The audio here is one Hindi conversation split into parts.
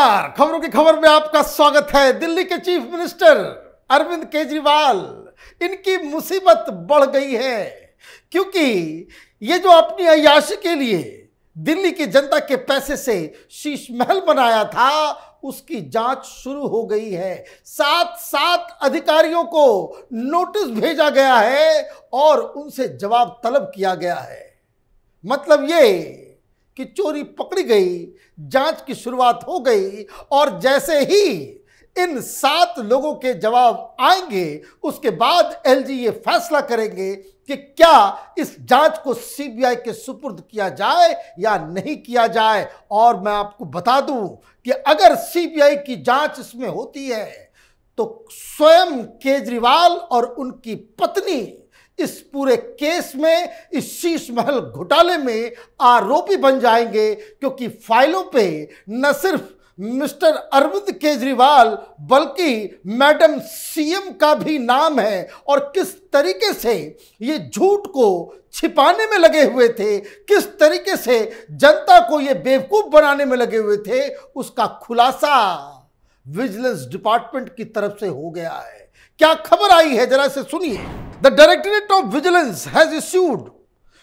नमस्कार खबरों की खबर में आपका स्वागत है दिल्ली के चीफ मिनिस्टर अरविंद केजरीवाल इनकी मुसीबत बढ़ गई है क्योंकि ये जो अपनी अयाशी के लिए दिल्ली की जनता के पैसे से शीश महल बनाया था उसकी जांच शुरू हो गई है सात सात अधिकारियों को नोटिस भेजा गया है और उनसे जवाब तलब किया गया है मतलब ये कि चोरी पकड़ी गई जांच की शुरुआत हो गई और जैसे ही इन सात लोगों के जवाब आएंगे उसके बाद एलजी ये फैसला करेंगे कि क्या इस जांच को सीबीआई के सुपुर्द किया जाए या नहीं किया जाए और मैं आपको बता दूं कि अगर सीबीआई की जांच इसमें होती है तो स्वयं केजरीवाल और उनकी पत्नी इस पूरे केस में इस शीश महल घोटाले में आरोपी बन जाएंगे क्योंकि फाइलों पे न सिर्फ मिस्टर अरविंद केजरीवाल बल्कि मैडम सीएम का भी नाम है और किस तरीके से ये झूठ को छिपाने में लगे हुए थे किस तरीके से जनता को ये बेवकूफ़ बनाने में लगे हुए थे उसका खुलासा विजिलेंस डिपार्टमेंट की तरफ से हो गया है क्या खबर आई है जरा से सुनिए The Directorate of Vigilance has issued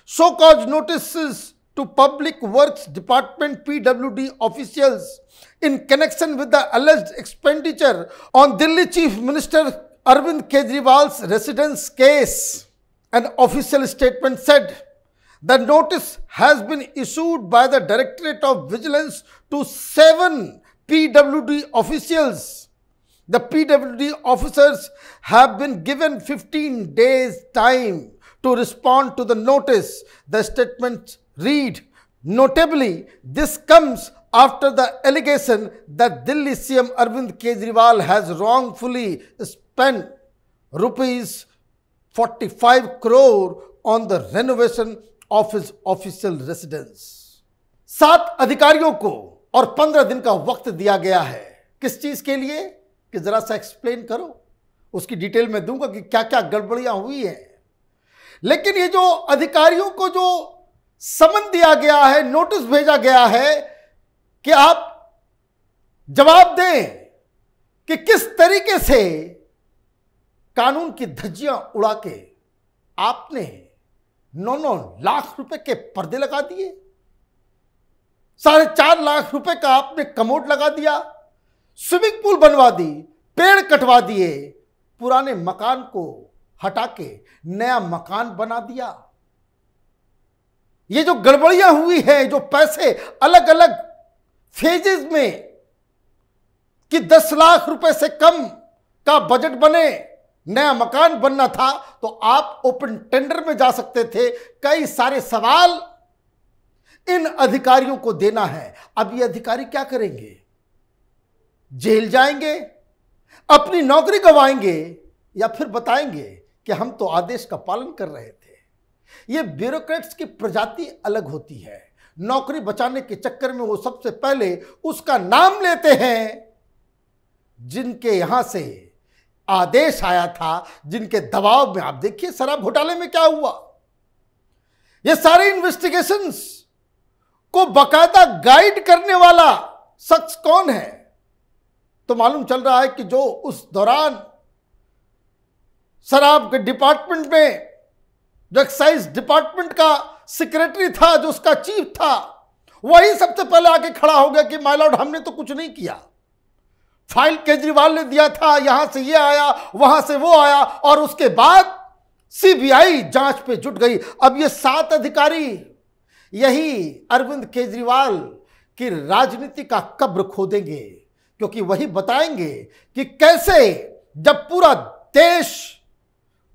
so-called notices to Public Works Department PWD officials in connection with the alleged expenditure on Delhi Chief Minister Arvind Kejriwal's residence case. An official statement said, the notice has been issued by the Directorate of Vigilance to seven PWD officials the PWD officers have been given 15 days time to respond to the notice. The statements read, notably, this comes after the allegation that Delhi CM Arvind Kejriwal has wrongfully spent rupees 45 crore on the renovation of his official residence. सात अधिकारियों को और पंद्रह दिन का वक्त दिया गया है किस चीज के लिए कि ज़रा सा एक्सप्लेन करो उसकी डिटेल में दूंगा कि क्या क्या गड़बड़ियां हुई हैं लेकिन ये जो अधिकारियों को जो समन दिया गया है नोटिस भेजा गया है कि आप जवाब दें कि किस तरीके से कानून की धज्जियां उड़ा के आपने नौ नौ लाख रुपए के पर्दे लगा दिए साढ़े चार लाख रुपए का आपने कमोड लगा दिया स्विमिंग पूल बनवा दी पेड़ कटवा दिए पुराने मकान को हटा के नया मकान बना दिया ये जो गड़बड़ियां हुई हैं जो पैसे अलग अलग फेजेस में कि दस लाख रुपए से कम का बजट बने नया मकान बनना था तो आप ओपन टेंडर में जा सकते थे कई सारे सवाल इन अधिकारियों को देना है अब ये अधिकारी क्या करेंगे जेल जाएंगे अपनी नौकरी गवाएंगे या फिर बताएंगे कि हम तो आदेश का पालन कर रहे थे ये ब्यूरोक्रेट्स की प्रजाति अलग होती है नौकरी बचाने के चक्कर में वो सबसे पहले उसका नाम लेते हैं जिनके यहां से आदेश आया था जिनके दबाव में आप देखिए शराब घोटाले में क्या हुआ ये सारे इन्वेस्टिगेशंस को बकायदा गाइड करने वाला शख्स कौन है तो मालूम चल रहा है कि जो उस दौरान शराब के डिपार्टमेंट में जो एक्साइज डिपार्टमेंट का सेक्रेटरी था जो उसका चीफ था वही सबसे पहले आके खड़ा हो गया कि माइलॉर्ड हमने तो कुछ नहीं किया फाइल केजरीवाल ने दिया था यहां से ये आया वहां से वो आया और उसके बाद सीबीआई जांच पे जुट गई अब ये सात अधिकारी यही अरविंद केजरीवाल की राजनीति का कब्र खोदेंगे क्योंकि वही बताएंगे कि कैसे जब पूरा देश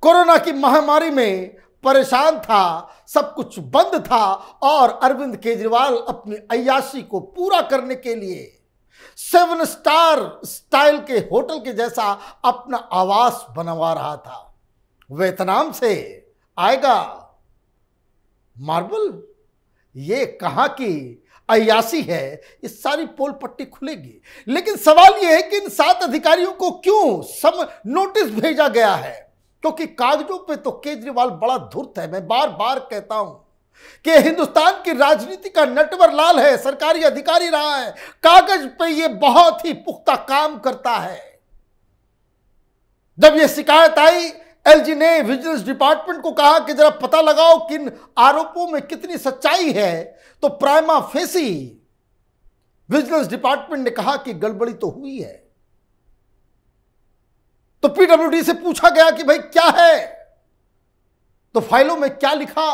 कोरोना की महामारी में परेशान था सब कुछ बंद था और अरविंद केजरीवाल अपनी अयाशी को पूरा करने के लिए सेवन स्टार स्टाइल के होटल के जैसा अपना आवास बनवा रहा था वेतनाम से आएगा मार्बल ये कहाँ की अयासी है ये सारी पोल पट्टी खुलेगी लेकिन सवाल यह है कि इन सात अधिकारियों को क्यों सम नोटिस भेजा गया है क्योंकि कागजों पे तो केजरीवाल बड़ा धूर्त है मैं बार बार कहता हूं कि हिंदुस्तान की राजनीति का नटवर लाल है सरकारी अधिकारी रहा है कागज पे ये बहुत ही पुख्ता काम करता है जब ये शिकायत आई एलजी ने विजिलेंस डिपार्टमेंट को कहा कि जरा पता लगाओ किन आरोपों में कितनी सच्चाई है तो प्राइमा फेसी विजिलेंस डिपार्टमेंट ने कहा कि गड़बड़ी तो हुई है तो पीडब्ल्यूडी से पूछा गया कि भाई क्या है तो फाइलों में क्या लिखा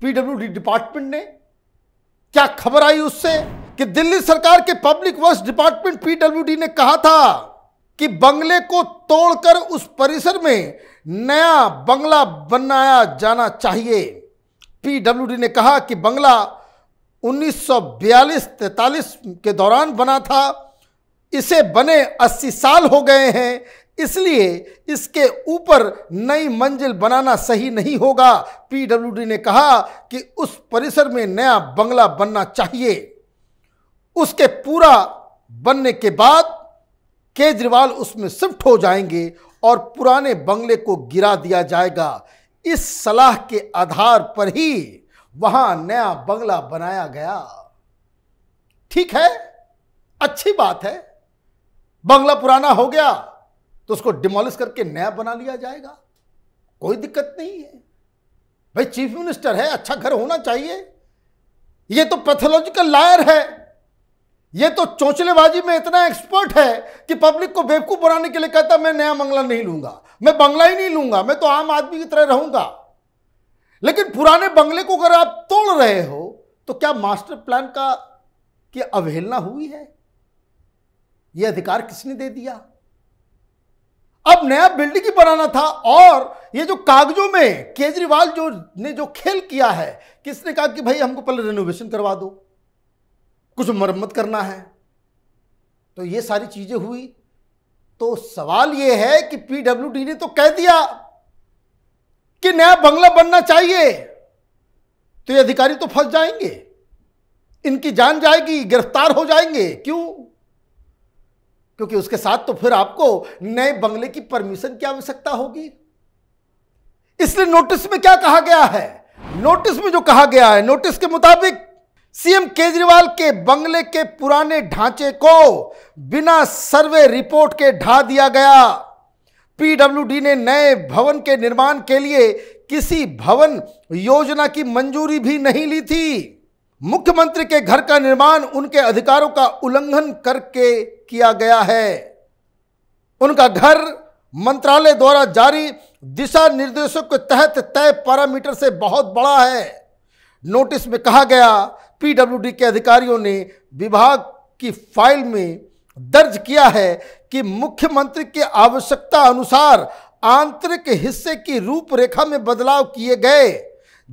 पीडब्ल्यूडी डिपार्टमेंट ने क्या खबर आई उससे कि दिल्ली सरकार के पब्लिक वर्क्स डिपार्टमेंट पीडब्ल्यूडी ने कहा था कि बंगले को तोड़कर उस परिसर में नया बंगला बनाया जाना चाहिए पीडब्ल्यूडी ने कहा कि बंगला 1942-43 के दौरान बना था इसे बने 80 साल हो गए हैं इसलिए इसके ऊपर नई मंजिल बनाना सही नहीं होगा पीडब्ल्यूडी ने कहा कि उस परिसर में नया बंगला बनना चाहिए उसके पूरा बनने के बाद केजरीवाल उसमें शिफ्ट हो जाएंगे और पुराने बंगले को गिरा दिया जाएगा इस सलाह के आधार पर ही वहां नया बंगला बनाया गया ठीक है अच्छी बात है बंगला पुराना हो गया तो उसको डिमोलिश करके नया बना लिया जाएगा कोई दिक्कत नहीं है भाई चीफ मिनिस्टर है अच्छा घर होना चाहिए यह तो पैथोलॉजिकल लायर है ये तो चौचलेबाजी में इतना एक्सपर्ट है कि पब्लिक को बेवकूफ बनाने के लिए कहता मैं नया बंगला नहीं लूंगा मैं बंगला ही नहीं लूंगा मैं तो आम आदमी की तरह रहूंगा लेकिन पुराने बंगले को अगर आप तोड़ रहे हो तो क्या मास्टर प्लान का की अवहेलना हुई है यह अधिकार किसने दे दिया अब नया बिल्डिंग ही बनाना था और ये जो कागजों में केजरीवाल जो ने जो खेल किया है किसने कहा कि भाई हमको पहले रेनोवेशन करवा दो कुछ मरम्मत करना है तो ये सारी चीज़ें हुई तो सवाल ये है कि पीडब्ल्यू ने तो कह दिया कि नया बंगला बनना चाहिए तो ये अधिकारी तो फंस जाएंगे इनकी जान जाएगी गिरफ्तार हो जाएंगे क्यों क्योंकि उसके साथ तो फिर आपको नए बंगले की परमिशन की आवश्यकता होगी इसलिए नोटिस में क्या कहा गया है नोटिस में जो कहा गया है नोटिस के मुताबिक सीएम केजरीवाल के बंगले के पुराने ढांचे को बिना सर्वे रिपोर्ट के ढा दिया गया पीडब्ल्यूडी ने नए भवन के निर्माण के लिए किसी भवन योजना की मंजूरी भी नहीं ली थी मुख्यमंत्री के घर का निर्माण उनके अधिकारों का उल्लंघन करके किया गया है उनका घर मंत्रालय द्वारा जारी दिशा निर्देशों के तहत तय पैरामीटर से बहुत बड़ा है नोटिस में कहा गया पीडब्ल्यूडी के अधिकारियों ने विभाग की फाइल में दर्ज किया है कि मुख्यमंत्री के आवश्यकता अनुसार आंतरिक हिस्से की रूपरेखा में बदलाव किए गए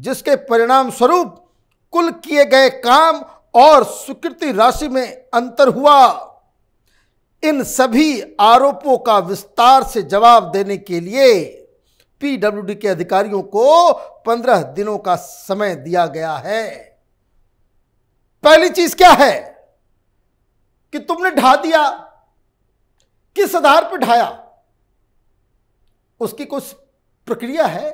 जिसके परिणाम स्वरूप कुल किए गए काम और स्वीकृति राशि में अंतर हुआ इन सभी आरोपों का विस्तार से जवाब देने के लिए पीडब्ल्यूडी के अधिकारियों को पंद्रह दिनों का समय दिया गया है पहली चीज क्या है कि तुमने ढा दिया किस आधार पर ढाया उसकी कुछ प्रक्रिया है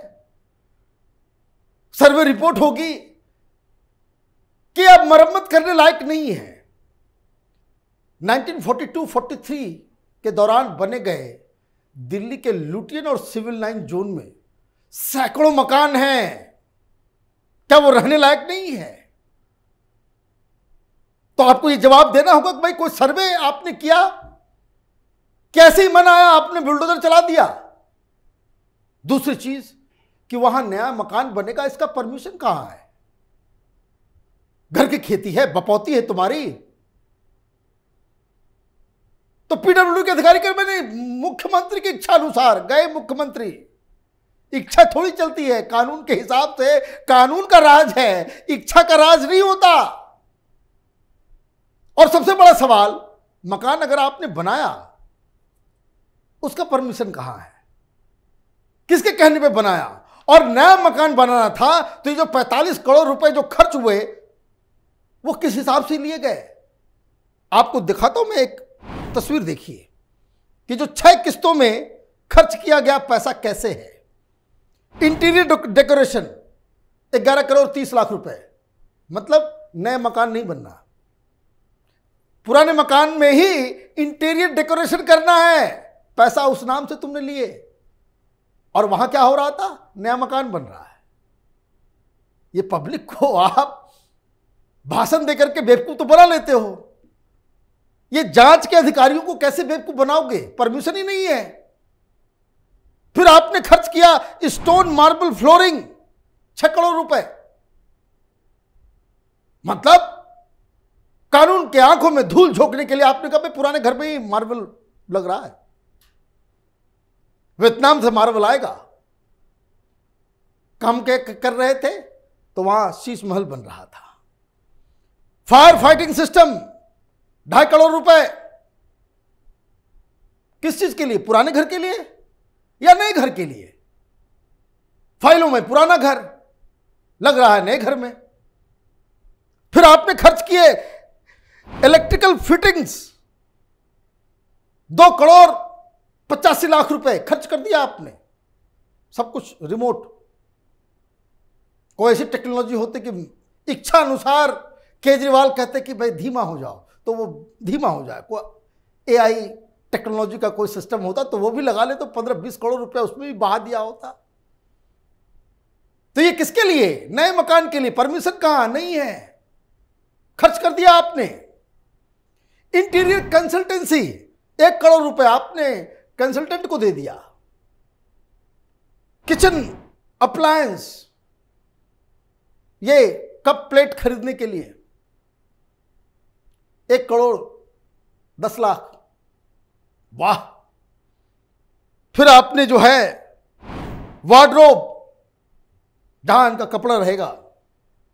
सर्वे रिपोर्ट होगी कि अब मरम्मत करने लायक नहीं है 1942-43 के दौरान बने गए दिल्ली के लुटियन और सिविल लाइन जोन में सैकड़ों मकान हैं क्या वो रहने लायक नहीं है तो आपको यह जवाब देना होगा कि भाई कोई सर्वे आपने किया कैसे ही मनाया आपने बुलडोजर चला दिया दूसरी चीज कि वहां नया मकान बनेगा इसका परमिशन कहां है घर की खेती है बपौती है तुम्हारी तो पीडब्ल्यू के अधिकारी कर मैंने मुख्यमंत्री की इच्छा अनुसार गए मुख्यमंत्री इच्छा थोड़ी चलती है कानून के हिसाब से कानून का राज है इच्छा का राज नहीं होता और सबसे बड़ा सवाल मकान अगर आपने बनाया उसका परमिशन कहां है किसके कहने पे बनाया और नया मकान बनाना था तो ये जो 45 करोड़ रुपए जो खर्च हुए वो किस हिसाब से लिए गए आपको दिखाता हूं मैं एक तस्वीर देखिए कि जो छह किस्तों में खर्च किया गया पैसा कैसे है इंटीरियर डेकोरेशन ग्यारह करोड़ तीस लाख रुपए मतलब नया मकान नहीं बनना पुराने मकान में ही इंटीरियर डेकोरेशन करना है पैसा उस नाम से तुमने लिए और वहां क्या हो रहा था नया मकान बन रहा है ये पब्लिक को आप भाषण देकर के बेवकूफ तो बना लेते हो ये जांच के अधिकारियों को कैसे बेवकूफ बनाओगे परमिशन ही नहीं है फिर आपने खर्च किया स्टोन मार्बल फ्लोरिंग छह करोड़ रुपए मतलब कानून के आंखों में धूल झोंकने के लिए आपने कहा पुराने घर में ही मार्बल लग रहा है वियतनाम से मार्बल आएगा काम के कर रहे थे तो वहां शीश महल बन रहा था फायर फाइटिंग सिस्टम ढाई करोड़ रुपए किस चीज के लिए पुराने घर के लिए या नए घर के लिए फाइलों में पुराना घर लग रहा है नए घर में फिर आपने खर्च किए इलेक्ट्रिकल फिटिंग्स दो करोड़ पचासी लाख रुपए खर्च कर दिया आपने सब कुछ रिमोट कोई ऐसी टेक्नोलॉजी होती कि इच्छा अनुसार केजरीवाल कहते कि भाई धीमा हो जाओ तो वो धीमा हो जाए कोई एआई टेक्नोलॉजी का कोई सिस्टम होता तो वो भी लगा ले तो पंद्रह बीस करोड़ रुपया उसमें भी बहा दिया होता तो ये किसके लिए नए मकान के लिए परमिशन कहां नहीं है खर्च कर दिया आपने इंटीरियर कंसल्टेंसी एक करोड़ रुपए आपने कंसल्टेंट को दे दिया किचन अप्लायंस ये कप प्लेट खरीदने के लिए एक करोड़ दस लाख वाह फिर आपने जो है वार्ड्रोब जहां इनका कपड़ा रहेगा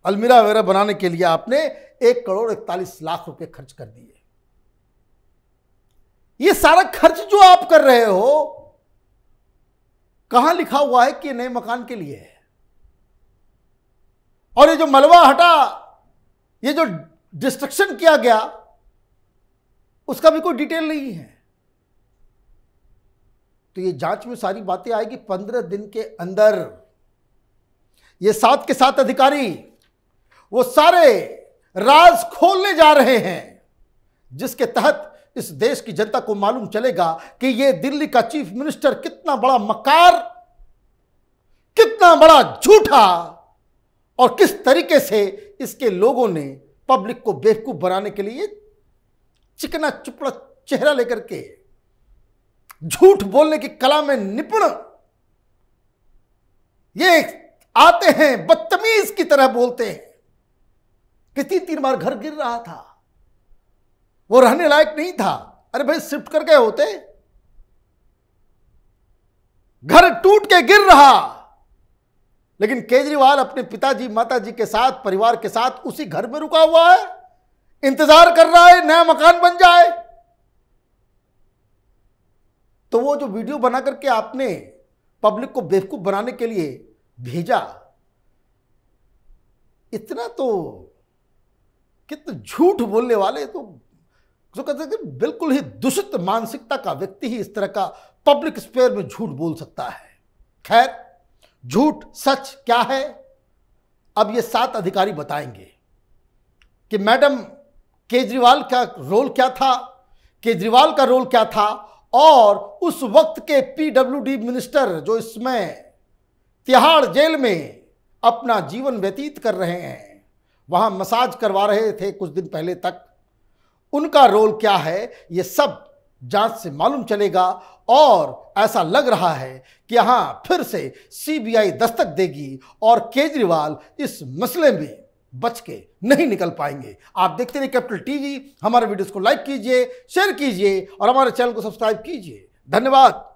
अलमीरा वगैरह बनाने के लिए आपने एक करोड़ इकतालीस लाख रुपए खर्च कर दिए ये सारा खर्च जो आप कर रहे हो कहां लिखा हुआ है कि नए मकान के लिए है और ये जो मलबा हटा ये जो डिस्ट्रक्शन किया गया उसका भी कोई डिटेल नहीं है तो ये जांच में सारी बातें आएगी पंद्रह दिन के अंदर ये सात के साथ अधिकारी वो सारे राज खोलने जा रहे हैं जिसके तहत इस देश की जनता को मालूम चलेगा कि यह दिल्ली का चीफ मिनिस्टर कितना बड़ा मकार कितना बड़ा झूठा और किस तरीके से इसके लोगों ने पब्लिक को बेवकूफ बनाने के लिए चिकना चुपड़ा चेहरा लेकर के झूठ बोलने की कला में निपुण ये आते हैं बदतमीज की तरह बोलते हैं कितनी तीन बार घर गिर रहा था वो रहने लायक नहीं था अरे भाई शिफ्ट कर गए होते घर टूट के गिर रहा लेकिन केजरीवाल अपने पिताजी माताजी के साथ परिवार के साथ उसी घर में रुका हुआ है इंतजार कर रहा है नया मकान बन जाए तो वो जो वीडियो बना करके आपने पब्लिक को बेवकूफ बनाने के लिए भेजा इतना तो कितना झूठ बोलने वाले तो जो कहते हैं कि बिल्कुल ही दूषित मानसिकता का व्यक्ति ही इस तरह का पब्लिक स्पेयर में झूठ बोल सकता है खैर झूठ सच क्या है अब ये सात अधिकारी बताएंगे कि मैडम केजरीवाल का रोल क्या था केजरीवाल का रोल क्या था और उस वक्त के पीडब्ल्यूडी मिनिस्टर जो इसमें तिहाड़ जेल में अपना जीवन व्यतीत कर रहे हैं वहाँ मसाज करवा रहे थे कुछ दिन पहले तक उनका रोल क्या है ये सब जांच से मालूम चलेगा और ऐसा लग रहा है कि हाँ फिर से सीबीआई दस्तक देगी और केजरीवाल इस मसले में बच के नहीं निकल पाएंगे आप देखते रहिए कैपिटल टीवी हमारे वीडियोस को लाइक कीजिए शेयर कीजिए और हमारे चैनल को सब्सक्राइब कीजिए धन्यवाद